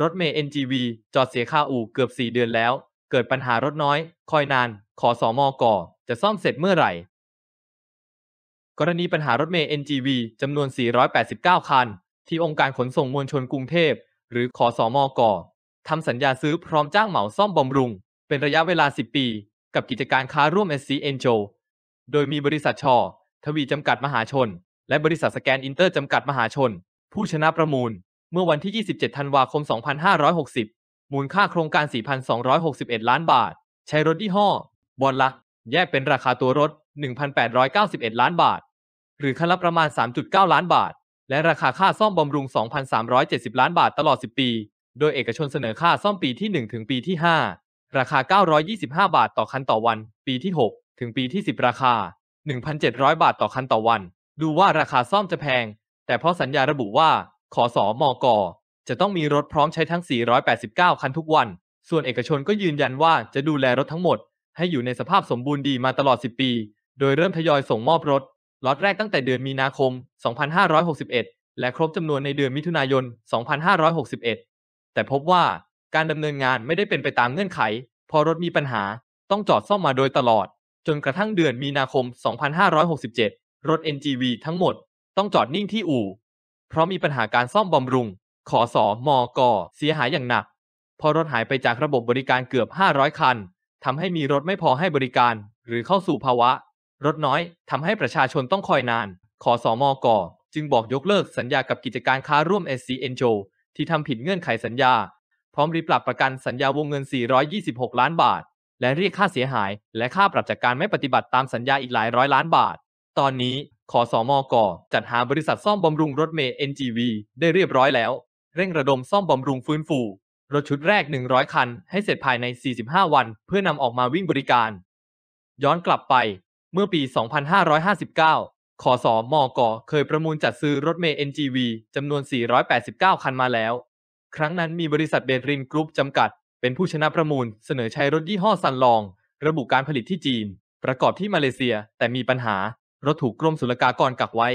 รถเมย์ NGV จอดเสียค่าอู่เกือบ 4 เดือนแล้ว เกิดปัญหารถน้อย คอยนาน ขอสอมอก่อ จะซ่อมเสร็จเมื่อไหร่ กรณีปัญหารถเมย์ NGV จำนวน 489 คัน ที่องค์การขนส่งมวลชนกรุงเทพ หรือขอสอมอก่อทำสัญญาซื้อพร้อมจ้างเหมาซ่อมบำรุง เป็นระยะเวลา 10 ปี กับกิจการค้าร่วม SC a n e l โดยมีบริษัทชอทวีจำกัดมหาชน และบริษัทสแกนอินเตอร์จำกัดมหาชน ผู้ชนะประมูลเมื่อวันที่ 27ธันวาคม 2560 มูลค่าโครงการ 4,261 ล้านบาท ใช้รถยี่ห้อบอลลักแยกเป็นราคาตัวรถ 1,891 ล้านบาท หรือคันละประมาณ 3.9 ล้านบาท และราคาค่าซ่อมบำรุง 2,370 ล้านบาทตลอด 10 ปี โดยเอกชนเสนอค่าซ่อมปีที่ 1 ถึงปีที่ 5 ราคา 925 บาทต่อคันต่อวัน ปีที่ 6 ถึงปีที่ 10 ราคา 1,700 บาทต่อคันต่อวัน ดูว่าราคาซ่อมจะแพง แต่เพราะสัญญาระบุว่าขอสอมอกอจะต้องมีรถพร้อมใช้ทั้ง 489 คันทุกวัน ส่วนเอกชนก็ยืนยันว่าจะดูแลรถทั้งหมด ให้อยู่ในสภาพสมบูรณ์ดีมาตลอด 10 ปี โดยเริ่มทยอยส่งมอบรถล็อตแรกตั้งแต่เดือนมีนาคม 2561 และครบจำนวนในเดือนมิถุนายน 2561 แต่พบว่าการดำเนินงานไม่ได้เป็นไปตามเงื่อนไข พอรถมีปัญหาต้องจอดซ่อมมาโดยตลอด จนกระทั่งเดือนมีนาคม 2567 รถ NGV ทั้งหมดต้องจอดนิ่งที่อู่เพราะมีปัญหาการซ่อมบำรุง ขอสอมอกอเสียหายอย่างหนัก พอรถหายไปจากระบบบริการเกือบ 500 คัน ทำให้มีรถไม่พอให้บริการ หรือเข้าสู่ภาวะ รถน้อย ทำให้ประชาชนต้องคอยนาน ขอสอมอกอจึงบอกยกเลิกสัญญากับกิจการค้าร่วม SC ็ n โ o ที่ทำผิดเงื่อนไขสัญญา พร้อมรีปรับประกันสัญญาวงเงิน 426 ล้านบาท และเรียกค่าเสียหาย และค่าปรับจากการไม่ปฏิบัติตามสัญญาอีกหลายร้อยล้านบาท ตอนนี้ขอสอมอกอจัดหาบริษัทซ่อมบำรุงรถเมย์ NGV ได้เรียบร้อยแล้ว เร่งระดมซ่อมบำรุงฟื้นฟู รถชุดแรก 100 คันให้เสร็จภายใน 45 วัน เพื่อนำออกมาวิ่งบริการ ย้อนกลับไปเมื่อปี 2559ขอสอมอกอเคยประมูลจัดซื้อรถเมย์ NGV จำนวน 489 คันมาแล้ว ครั้งนั้นมีบริษัทเบรินกรุ๊ปจำกัด เป็นผู้ชนะประมูล เสนอใช้รถยี่ห้อซันลอง ระบุการผลิตที่จีน ประกอบที่มาเลเซียแต่มีปัญหารถถูกกรมศุลกากรกักไว้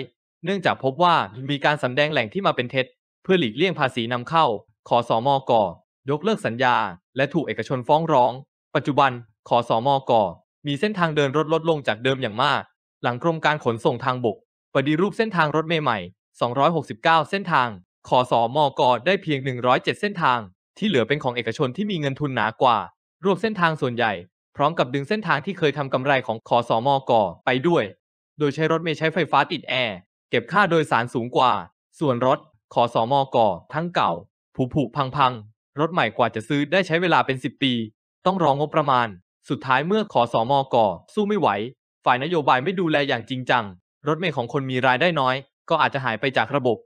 เนื่องจากพบว่ามีการสาแดงแหล่งที่มาเป็นเท็จ เพื่อหลีกเลี่ยงภาษีนำเข้า ขอสอมอกอยกเลิกสัญญา และถูกเอกชนฟ้องร้อง ปัจจุบันขอสอมอกอมีเส้นทางเดินรถลดลงจากเดิมอย่างมาก หลังกรมการขนส่งทางบกปฏิรูปเส้นทางรถเมล์ใหม่ 269 เส้นทาง ขอสอมอกอได้เพียง 107 เส้นทาง ที่เหลือเป็นของเอกชนที่มีเงินทุนหนากว่า รวบเส้นทางส่วนใหญ่ พร้อมกับดึงเส้นทางที่เคยทำกำไรของขอสอมอกอไปด้วยโดยใช้รถเมล์ใช้ไฟฟ้าติดแอร์ เก็บค่าโดยสารสูงกว่า ส่วนรถขอสอมอกอทั้งเก่า ผุผุพังพัง รถใหม่กว่าจะซื้อได้ใช้เวลาเป็น 10 ปี ต้องรองงบประมาณ สุดท้ายเมื่อขอสอมอกอสู้ไม่ไหว ฝ่ายนโยบายไม่ดูแลอย่างจริงจัง รถเมล์ของคนมีรายได้น้อย ก็อาจจะหายไปจากระบบ